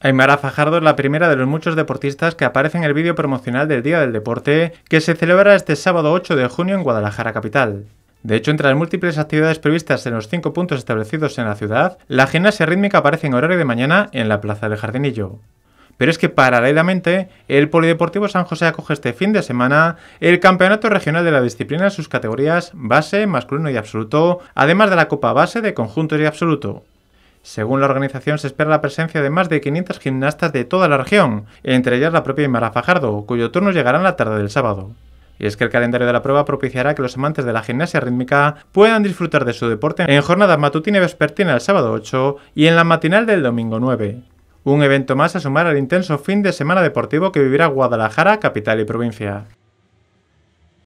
Aymara Fajardo es la primera de los muchos deportistas que aparece en el vídeo promocional del Día del Deporte, que se celebra este sábado 8 de junio en Guadalajara capital. De hecho, entre las múltiples actividades previstas en los cinco puntos establecidos en la ciudad, la gimnasia rítmica aparece en horario de mañana en la Plaza del Jardinillo. Pero es que paralelamente, el Polideportivo San José acoge este fin de semana el Campeonato Regional de la Disciplina en sus categorías base, masculino y absoluto, además de la Copa Base de Conjuntos y Absoluto. Según la organización, se espera la presencia de más de 500 gimnastas de toda la región, entre ellas la propia Imara Fajardo, cuyo turno llegará en la tarde del sábado. Y es que el calendario de la prueba propiciará que los amantes de la gimnasia rítmica puedan disfrutar de su deporte en jornadas matutina y vespertina el sábado 8 y en la matinal del domingo 9. Un evento más a sumar al intenso fin de semana deportivo que vivirá Guadalajara, capital y provincia.